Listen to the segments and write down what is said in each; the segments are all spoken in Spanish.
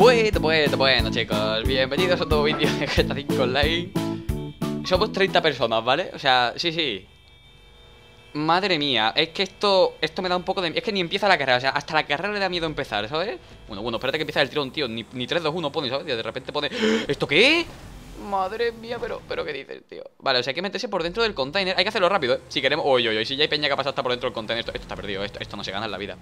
Bueno, bueno, bueno chicos, bienvenidos a un nuevo vídeo de GTA 5 Online Somos 30 personas, ¿vale? O sea, sí, sí Madre mía, es que esto esto me da un poco de... Es que ni empieza la carrera, o sea, hasta la carrera le da miedo empezar, ¿sabes? Bueno, bueno, espérate que empieza el tirón, tío Ni, ni 3, 2, 1 pone, ¿sabes? Y de repente pone... ¿Esto qué? Madre mía, pero, pero ¿qué dices, tío? Vale, o sea, hay que meterse por dentro del container. Hay que hacerlo rápido, ¿eh? Si queremos... Uy, uy, uy, si ya hay peña que ha pasado hasta por dentro del container. Esto, está perdido, esto, no se gana en la vida.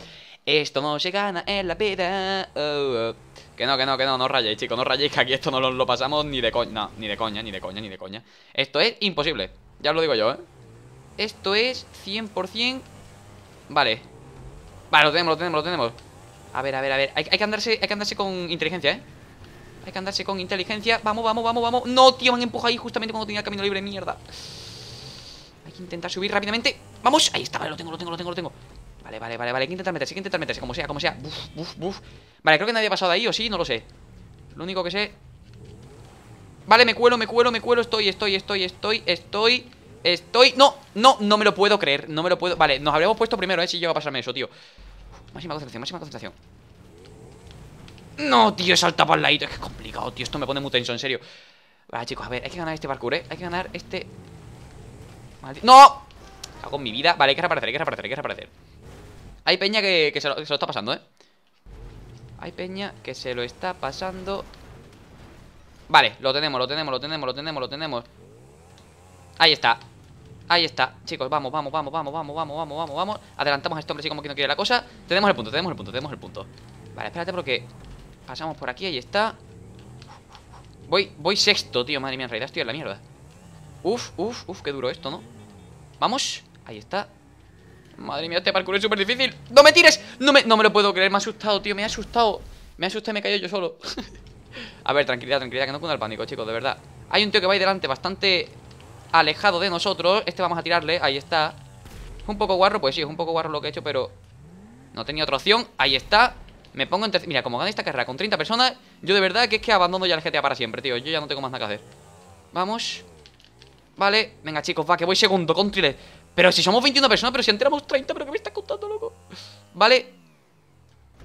Esto no se gana en la vida. Oh, oh. Que no, que no, que no, no rayéis, chicos, no rayéis que aquí esto no lo, pasamos ni de coña. No, ni de coña, ni de coña, ni de coña. Esto es imposible. Ya os lo digo yo, ¿eh? Esto es 100%... Vale. Vale, lo tenemos, lo tenemos, lo tenemos. A ver, a ver, a ver. hay que, andarse, hay que andarse con inteligencia, ¿eh? Hay que andarse con inteligencia. Vamos, vamos, vamos, vamos. No, tío, me han empujado ahí justamente cuando tenía el camino libre. Mierda. Hay que intentar subir rápidamente. Vamos. Ahí está, vale, lo tengo, lo tengo, lo tengo, lo tengo. Vale, vale, vale, vale. Hay que intentar meterse, hay que intentar meterse. Como sea, como sea. Buf, buf, buf. Vale, creo que nadie ha pasado de ahí, o sí, no lo sé. Lo único que sé. Vale, me cuelo, me cuelo, me cuelo. Estoy, estoy, estoy, estoy, estoy. Estoy. No, no, no me lo puedo creer. No me lo puedo. Vale, nos habríamos puesto primero, eh, si iba a pasarme eso, tío. Máxima concentración, máxima concentración. No, tío, salta para el ladito. Es que es complicado, tío. Esto me pone muy tenso, en serio. Vale, chicos, a ver, hay que ganar este parkour, ¿eh? Hay que ganar este... ¡No! Con mi vida. Vale, hay que reaparecer, hay que reaparecer, hay que reaparecer. Hay peña que, se lo, está pasando, ¿eh? Hay peña que se lo está pasando. Vale, lo tenemos, lo tenemos, lo tenemos, lo tenemos, lo tenemos. Ahí está. Ahí está, chicos, vamos, vamos, vamos, vamos, vamos, vamos, vamos, vamos, vamos. Adelantamos a este hombre así como que no quiere la cosa. Tenemos el punto, tenemos el punto, tenemos el punto. Vale, espérate porque Pasamos por aquí, ahí está Voy, voy sexto, tío, madre mía, en realidad estoy en la mierda Uf, uf, uf, qué duro esto, ¿no? Vamos, ahí está Madre mía, este parkour es súper difícil ¡No me tires! No me, no me lo puedo creer, me ha asustado, tío, me ha asustado Me ha asustado y me he caído yo solo A ver, tranquilidad, tranquilidad, que no cunda el pánico, chicos, de verdad Hay un tío que va ahí delante bastante alejado de nosotros Este vamos a tirarle, ahí está Es un poco guarro, pues sí, es un poco guarro lo que he hecho, pero... No tenía otra opción, ahí está me pongo en Mira, como gané esta carrera con 30 personas Yo de verdad que es que abandono ya el GTA para siempre, tío Yo ya no tengo más nada que hacer Vamos Vale, venga chicos, va, que voy segundo con Pero si somos 21 personas, pero si entramos 30 ¿Pero qué me está contando, loco? Vale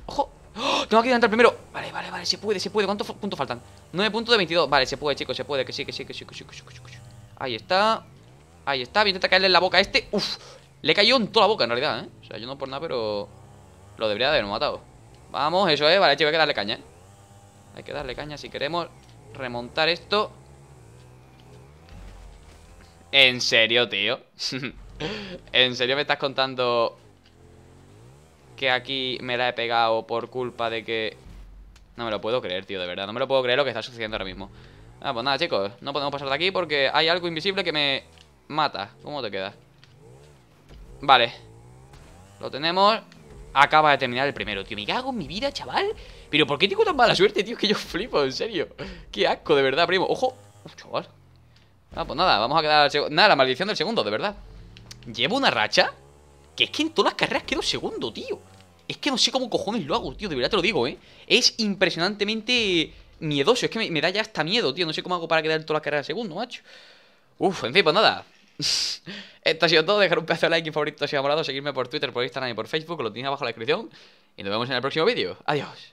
Ojo ¡Oh! Tengo que entrar primero Vale, vale, vale, se puede, se puede ¿Cuántos puntos faltan? 9 puntos de 22 Vale, se puede, chicos, se puede Que sí, que sí, que sí, que sí, que sí, Ahí está Ahí está, voy a caerle en la boca a este Uf, le cayó en toda la boca en realidad, ¿eh? O sea, yo no por nada, pero... Lo debería de haber matado Vamos, eso es, vale, chicos, hay que darle caña Hay que darle caña si queremos remontar esto ¿En serio, tío? ¿En serio me estás contando que aquí me la he pegado por culpa de que... No me lo puedo creer, tío, de verdad. No me lo puedo creer lo que está sucediendo ahora mismo. Ah, pues nada, chicos. No podemos pasar de aquí porque hay algo invisible que me mata. ¿Cómo te queda? Vale. Lo tenemos acaba de terminar el primero, tío. Me cago en mi vida, chaval. Pero ¿por qué tengo tan mala suerte, tío? Que yo flipo, en serio. Qué asco, de verdad, primo. Ojo. chaval. Ah, pues nada, vamos a quedar al segundo. Nada, la maldición del segundo, de verdad. Llevo una racha. Que es que en todas las carreras quedo segundo, tío. Es que no sé cómo cojones lo hago, tío. De verdad te lo digo, ¿eh? Es impresionantemente miedoso. Es que me, da ya hasta miedo, tío. No sé cómo hago para quedar en todas las carreras segundo, macho. Uf, en fin, pues nada. Esto ha sido todo. Dejar un pedazo de like y favorito si os ha Seguirme por Twitter, por Instagram y por Facebook. Lo tenéis abajo en la descripción. Y nos vemos en el próximo vídeo. Adiós.